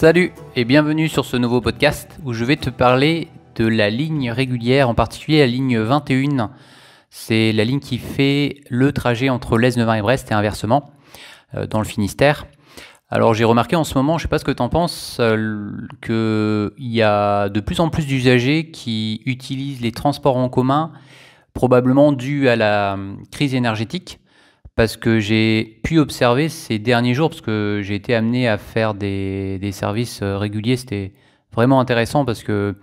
Salut et bienvenue sur ce nouveau podcast où je vais te parler de la ligne régulière, en particulier la ligne 21. C'est la ligne qui fait le trajet entre laisne vin et Brest et inversement euh, dans le Finistère. Alors j'ai remarqué en ce moment, je ne sais pas ce que tu en penses, euh, qu'il y a de plus en plus d'usagers qui utilisent les transports en commun, probablement dû à la hum, crise énergétique parce que j'ai pu observer ces derniers jours, parce que j'ai été amené à faire des, services euh, réguliers, c'était vraiment intéressant parce que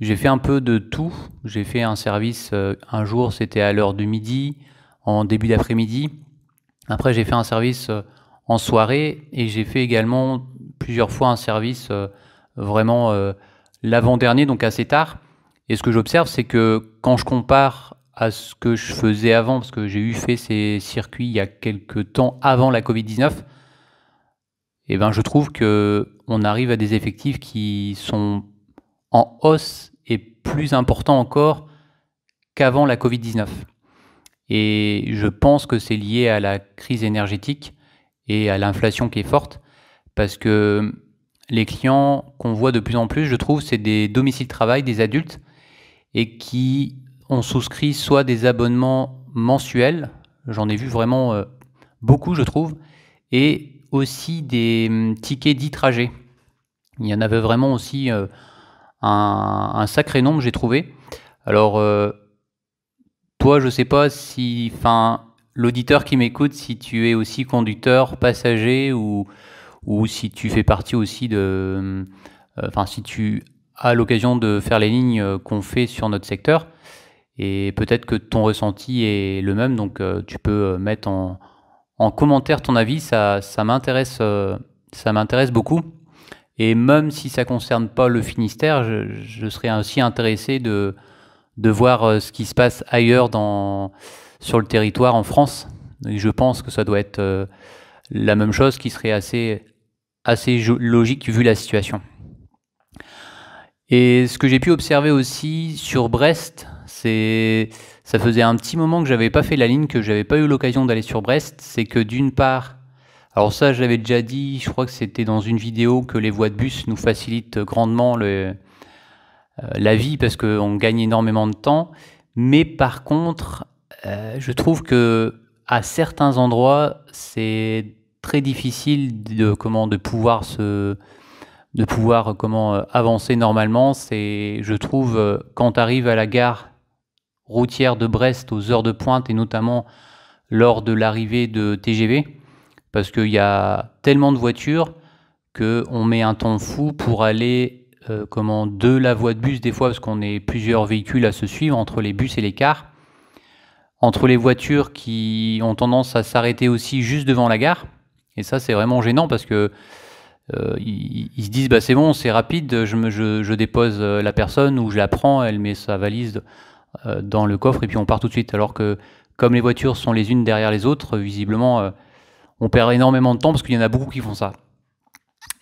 j'ai fait un peu de tout. J'ai fait un service euh, un jour, c'était à l'heure du midi, en début d'après-midi. Après, j'ai fait un service euh, en soirée et j'ai fait également plusieurs fois un service vraiment l'avant-dernier, donc assez tard. Et ce que j'observe, c'est que quand je compare à ce que je faisais avant, parce que j'ai eu fait ces circuits il y a quelques temps avant la Covid-19, eh ben, je trouve que on arrive à des effectifs qui sont en hausse et plus importants encore qu'avant la Covid-19. Et je pense que c'est lié à la crise énergétique et à l'inflation qui est forte, parce que les clients qu'on voit de plus en plus, je trouve, c'est des domiciles de travail, des adultes, et qui on souscrit soit des abonnements mensuels, j'en ai vu vraiment euh, beaucoup je trouve, et aussi des hum, tickets dits trajets. Il y en avait vraiment aussi euh, un, sacré nombre j'ai trouvé. Alors euh, toi je ne sais pas si, enfin l'auditeur qui m'écoute, si tu es aussi conducteur, passager ou, ou si tu fais partie aussi de, hum, enfin si tu as l'occasion de faire les lignes qu'on fait sur notre secteur, et peut-être que ton ressenti est le même, donc euh, tu peux euh, mettre en, commentaire ton avis, ça, ça m'intéresse euh, beaucoup. Et même si ça ne concerne pas le Finistère, je, serais aussi intéressé de, de, voir ce qui se passe ailleurs dans, sur le territoire en France. je pense que ça doit être la même chose qui serait assez, assez logique vu la situation. Et ce que j'ai pu observer aussi sur Brest, c'est ça faisait un petit moment que j'avais pas fait la ligne, que j'avais pas eu l'occasion d'aller sur Brest, c'est que d'une part, alors ça j'avais déjà dit, je crois que c'était dans une vidéo que les voies de bus nous facilitent grandement le, euh, la vie parce qu'on gagne énormément de temps, mais par contre, euh, je trouve que à certains endroits, c'est très difficile de comment de pouvoir se de pouvoir euh, comment euh, avancer normalement, c'est, je trouve, euh, quand on arrive à la gare routière de Brest aux heures de pointe et notamment lors de l'arrivée de TGV, parce qu'il y a tellement de voitures on met un temps fou pour aller comment, de la voie de bus des fois, parce qu'on est plusieurs véhicules à se suivre entre les bus et les cars, entre les voitures qui ont tendance à s'arrêter aussi juste devant la gare, et ça c'est vraiment gênant parce que euh, ils, se disent bah, c'est bon, c'est rapide, je, me, je, je, dépose euh, la personne ou je la prends, elle met sa valise euh, dans le coffre et puis on part tout de suite. Alors que comme les voitures sont les unes derrière les autres, visiblement, on perd énormément de temps parce qu'il y en a beaucoup qui font ça.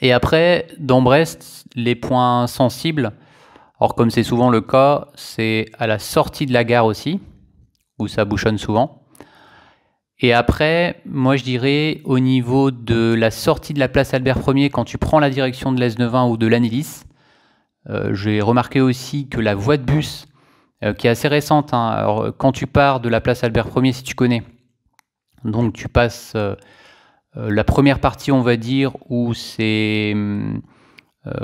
Et après, dans Brest, les points sensibles, alors comme c'est souvent le cas, c'est à la sortie de la gare aussi, où ça bouchonne souvent. Et après, moi je dirais au niveau de la sortie de la place Albert 1er, quand tu prends la direction de l'Esnevin ou de l'anélis, euh, j'ai remarqué aussi que la voie de bus, euh, qui est assez récente, hein, alors, euh, quand tu pars de la place Albert 1er, si tu connais, donc tu passes la première partie, on va dire, où c'est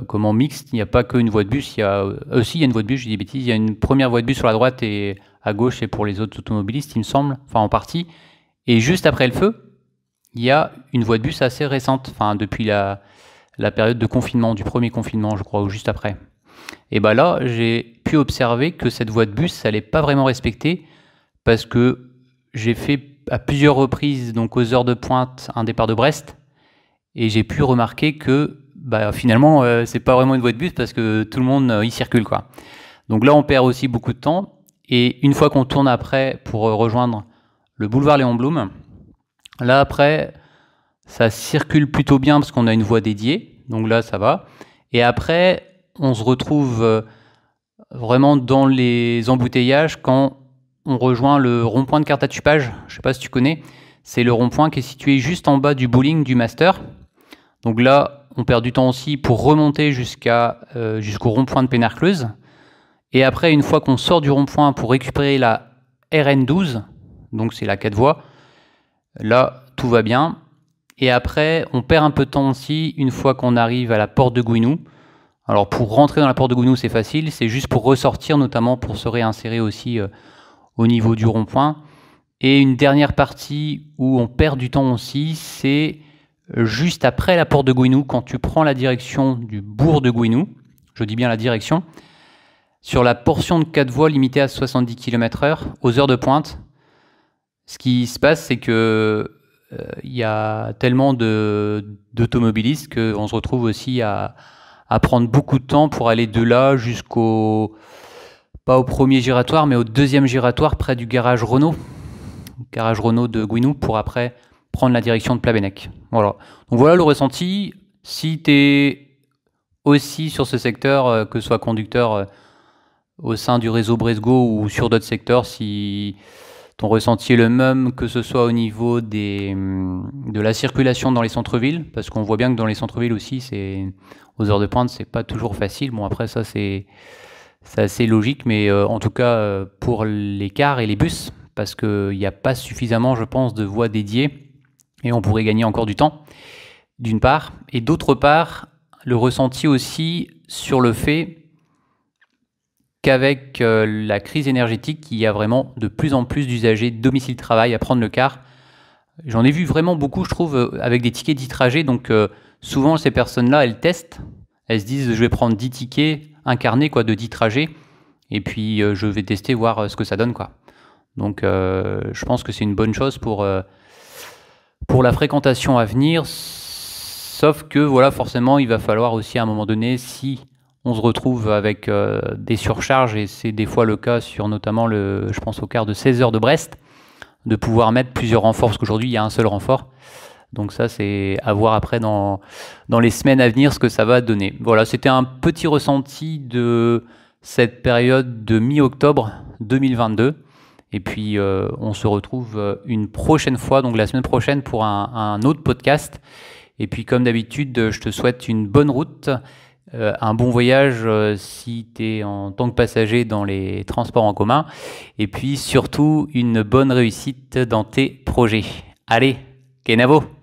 comment mixte, il n'y a pas qu'une voie de bus, il y a aussi une voie de bus, je dis des bêtises, il y a une première voie de bus sur la droite et à gauche, et pour les autres automobilistes, il me semble, enfin en partie. Et juste après le feu, il y a une voie de bus assez récente, enfin depuis la, période de confinement, du premier confinement, je crois, ou juste après. Et bien bah là, j'ai pu observer que cette voie de bus, ça n'est pas vraiment respectée parce que j'ai fait à plusieurs reprises, donc aux heures de pointe, un départ de Brest et j'ai pu remarquer que bah, finalement, ce euh, c'est pas vraiment une voie de bus parce que tout le monde euh, y circule. quoi. Donc là, on perd aussi beaucoup de temps et une fois qu'on tourne après pour euh, rejoindre le boulevard Léon Blum. Là, après, ça circule plutôt bien parce qu'on a une voie dédiée. Donc là, ça va. Et après, on se retrouve euh, vraiment dans les embouteillages quand on rejoint le rond-point de Cartatupage. Je ne sais pas si tu connais. C'est le rond-point qui est situé juste en bas du bowling du Master. Donc là, on perd du temps aussi pour remonter jusqu'à euh, jusqu'au rond-point de Pénarcluse. Et après, une fois qu'on sort du rond-point pour récupérer la RN12, donc c'est la 4 voies. Là, tout va bien. Et après, on perd un peu de temps aussi une fois qu'on arrive à la porte de Gouinou. Alors pour rentrer dans la porte de Gouinou, c'est facile, c'est juste pour ressortir, notamment pour se réinsérer aussi euh, au niveau du rond-point. Et une dernière partie où on perd du temps aussi, c'est euh, juste après la porte de Gouinou, quand tu prends la direction du bourg de Gouinou, je dis bien la direction, sur la portion de 4 voies limitée à 70 km/h aux heures de pointe, ce qui se passe, c'est que euh, il y a tellement d'automobilistes qu'on se retrouve aussi à, prendre beaucoup de temps pour aller de là jusqu'au, pas au premier giratoire, mais au deuxième giratoire près du garage Renault, garage Renault de Guinou, pour après prendre la direction de Plabennec. Voilà. Donc voilà le ressenti. Si tu es aussi sur ce secteur, euh, que ce soit conducteur euh, au sein du réseau Bresgo ou sur d'autres secteurs, si ton ressenti est le même, que ce soit au niveau des, hum, de la circulation dans les centres-villes, parce qu'on voit bien que dans les centres-villes aussi, c'est aux heures de pointe, c'est pas toujours facile. Bon, après, ça, c'est assez logique, mais euh, en tout cas, euh, pour les cars et les bus, parce qu'il n'y a pas suffisamment, je pense, de voies dédiées, et on pourrait gagner encore du temps, d'une part, et d'autre part, le ressenti aussi sur le fait qu'avec euh, la crise énergétique, il y a vraiment de plus en plus d'usagers domicile-travail à prendre le car. J'en ai vu vraiment beaucoup, je trouve, euh, avec des tickets dits trajets. Donc euh, souvent, ces personnes-là, elles testent. Elles se disent, je vais prendre 10 tickets, un carnet quoi, de 10 trajets. Et puis, je vais tester, voir ce que ça donne. quoi. Donc, je pense que c'est une bonne chose pour, pour la fréquentation à venir. Sauf que, voilà, forcément, il va falloir aussi à un moment donné, si on se retrouve avec euh, des surcharges, et c'est des fois le cas sur notamment, le, je pense, au quart de 16 heures de Brest, de pouvoir mettre plusieurs renforts, parce qu'aujourd'hui, il y a un seul renfort. Donc ça, c'est à voir après dans, les semaines à venir ce que ça va donner. Voilà, c'était un petit ressenti de cette période de mi-octobre 2022. Et puis, euh, on se retrouve euh, une prochaine fois, donc la semaine prochaine, pour un, un autre podcast. Et puis, comme d'habitude, je te souhaite une bonne route euh, un bon voyage euh, si tu es en tant que passager dans les transports en commun. Et puis surtout, une bonne réussite dans tes projets. Allez, Kenavo!